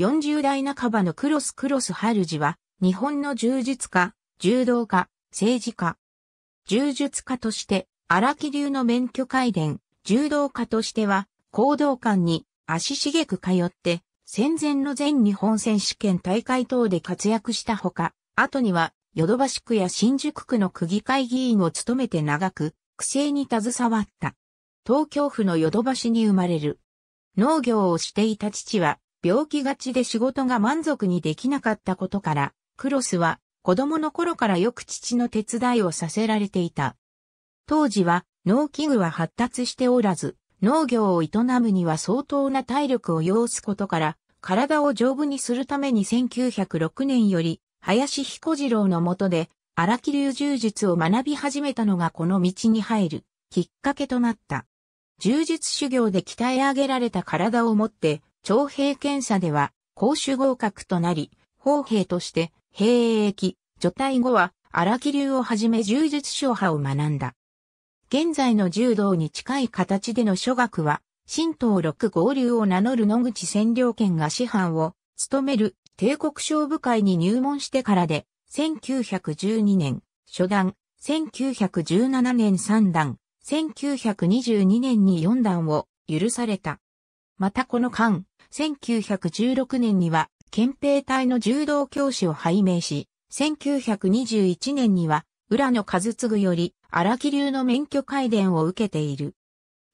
40代半ばのクロスクロス春ジは、日本の柔術家、柔道家、政治家、柔術家として、荒木流の免許改伝、柔道家としては、行動館に足しげく通って、戦前の全日本選手権大会等で活躍したほか、後には、ヨドバシ区や新宿区の区議会議員を務めて長く、区政に携わった。東京府のヨドバシに生まれる。農業をしていた父は、病気がちで仕事が満足にできなかったことから、クロスは子供の頃からよく父の手伝いをさせられていた。当時は農機具は発達しておらず、農業を営むには相当な体力を要すことから、体を丈夫にするために1906年より、林彦次郎の下で、荒木流柔術を学び始めたのがこの道に入るきっかけとなった。柔術修行で鍛え上げられた体を持って、徴兵検査では、公主合格となり、砲兵として、兵役、除隊後は、荒木流をはじめ柔術小派を学んだ。現在の柔道に近い形での諸学は、神道六合流を名乗る野口占領権が師範を務める帝国商部会に入門してからで、1912年初段、1917年三段、1922年に四段を許された。またこの間、1916年には、憲兵隊の柔道教師を拝命し、1921年には、浦野和次より荒木流の免許改伝を受けている。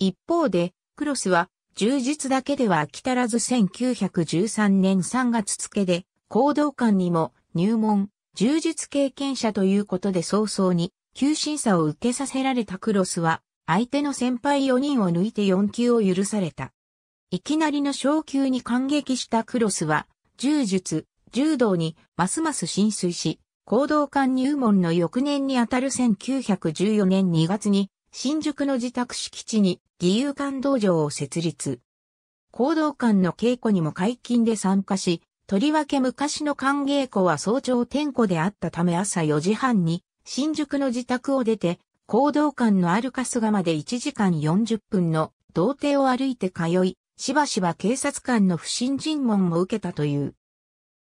一方で、クロスは、充実だけでは飽き足らず1913年3月付で、行動官にも入門、充実経験者ということで早々に、急審査を受けさせられたクロスは、相手の先輩4人を抜いて4級を許された。いきなりの昇級に感激したクロスは、柔術、柔道にますます浸水し、行動館入門の翌年にあたる1914年2月に、新宿の自宅敷地に義勇館道場を設立。行動館の稽古にも解禁で参加し、とりわけ昔の歓迎庫は早朝天候であったため朝4時半に新宿の自宅を出て、行動館のある春日まで1時間40分の童貞を歩いて通い、しばしば警察官の不審尋問も受けたという。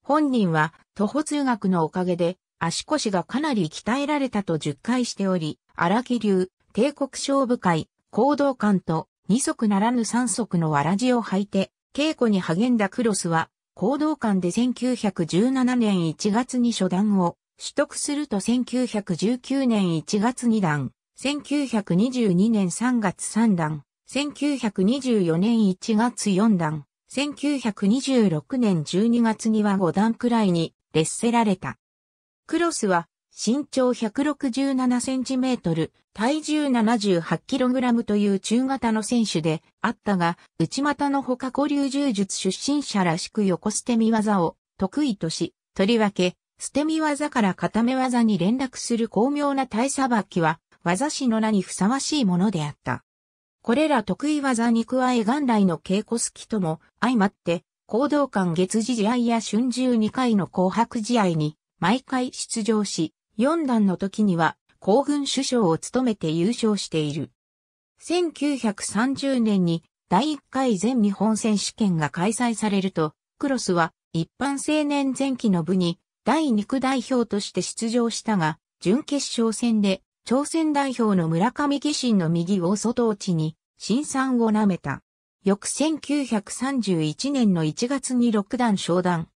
本人は徒歩通学のおかげで足腰がかなり鍛えられたと10回しており、荒木流、帝国勝負会、行動官と二足ならぬ三足のわらじを履いて、稽古に励んだクロスは、行動官で1917年1月に初段を取得すると1919年1月2段、1922年3月3段、1924年1月4段、1926年12月には5段くらいに列せられた。クロスは身長167センチメートル、体重78キログラムという中型の選手であったが、内股のほか古流柔術出身者らしく横捨て身技を得意とし、とりわけ、捨て身技から固め技に連絡する巧妙な体さばきは、技師の名にふさわしいものであった。これら得意技に加え元来の稽古好きとも相まって、行動館月次試合や春秋2回の紅白試合に毎回出場し、4段の時には皇軍首相を務めて優勝している。1930年に第1回全日本選手権が開催されると、クロスは一般青年前期の部に第2区代表として出場したが、準決勝戦で朝鮮代表の村上義信の右を外ちに、新三をなめた。翌1931年の1月に六段昇段。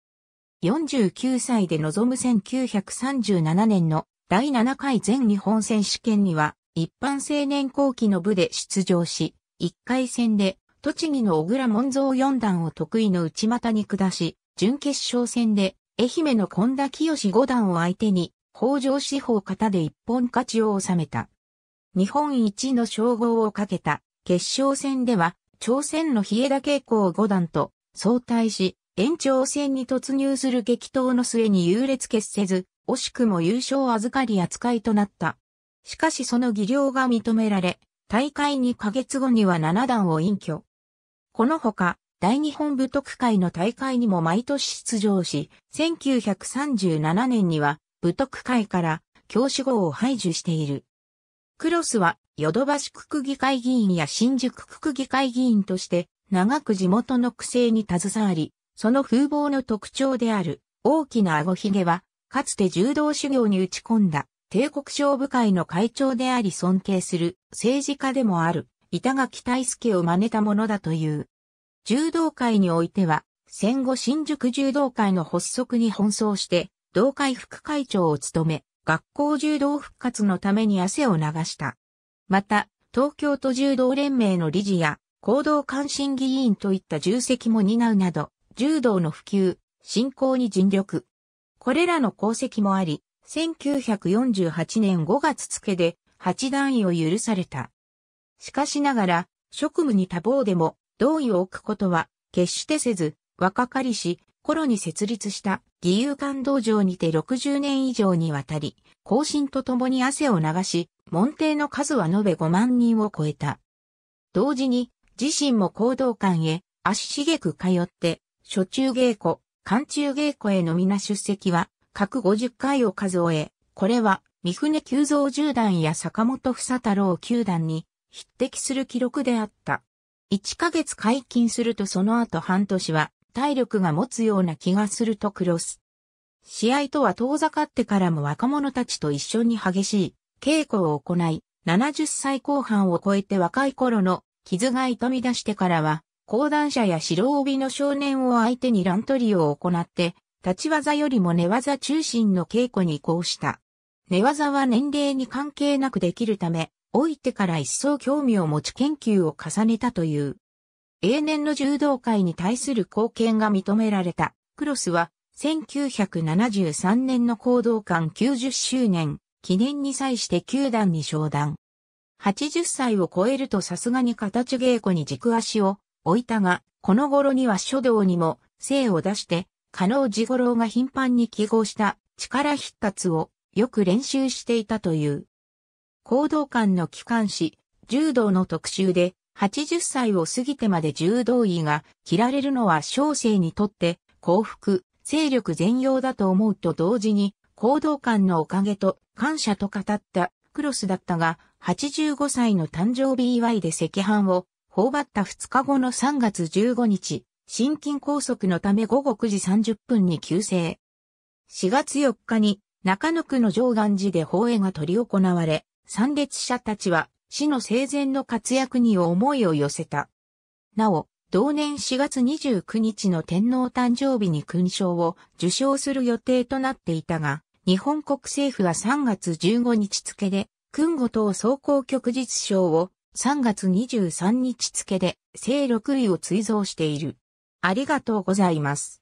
49歳で臨む1937年の第7回全日本選手権には、一般青年後期の部で出場し、1回戦で、栃木の小倉門蔵四段を得意の内股に下し、準決勝戦で、愛媛の近田清五段を相手に、北条四方方で一本勝ちを収めた。日本一の称号をかけた決勝戦では、朝鮮の日枝慶光五段と相対し、延長戦に突入する激闘の末に優劣決せず、惜しくも優勝預かり扱いとなった。しかしその技量が認められ、大会2ヶ月後には七段を隠居。このほか、大日本武徳会の大会にも毎年出場し、1937年には武徳会から教師号を排除している。クロスはヨドバシ区議会議員や新宿区議会議員として長く地元の区政に携わり、その風貌の特徴である大きな顎ひげは、かつて柔道修行に打ち込んだ帝国商部会の会長であり尊敬する政治家でもある板垣大助を真似たものだという。柔道界においては戦後新宿柔道会の発足に奔走して同会副会長を務め、学校柔道復活のために汗を流した。また、東京都柔道連盟の理事や、行動関心議員といった重責も担うなど、柔道の普及、振興に尽力。これらの功績もあり、1948年5月付で、八段位を許された。しかしながら、職務に多忙でも、同意を置くことは、決してせず、若かりし、頃に設立した義勇館道場にて60年以上にわたり、行進とともに汗を流し、門弟の数は延べ5万人を超えた。同時に、自身も行動館へ足しげく通って、初中稽古、寒中稽古への皆出席は、各50回を数え、これは、三船急増十段や坂本房太郎九段に匹敵する記録であった。1ヶ月解禁するとその後半年は、体力が持つような気がするとクロス。試合とは遠ざかってからも若者たちと一緒に激しい稽古を行い、70歳後半を超えて若い頃の傷が痛み出してからは、講談社や白帯の少年を相手に乱取りを行って、立ち技よりも寝技中心の稽古に移行した。寝技は年齢に関係なくできるため、老いてから一層興味を持ち研究を重ねたという。永年の柔道界に対する貢献が認められた。クロスは、1973年の行動館90周年、記念に際して球団に商談。80歳を超えるとさすがに形稽古に軸足を置いたが、この頃には書道にも精を出して、加納治五郎が頻繁に記号した力必殺をよく練習していたという。行動館の機関誌、柔道の特集で、80歳を過ぎてまで柔道衣が着られるのは小生にとって幸福、勢力全容だと思うと同時に行動感のおかげと感謝と語ったクロスだったが85歳の誕生日祝いで赤飯を頬張った2日後の3月15日、心筋梗塞のため午後9時30分に急性。4月4日に中野区の上岸寺で法会が取り行われ、参列者たちは死の生前の活躍に思いを寄せた。なお、同年4月29日の天皇誕生日に勲章を受章する予定となっていたが、日本国政府は3月15日付で、勲五等総合局実章を3月23日付で、正六位を追贈している。ありがとうございます。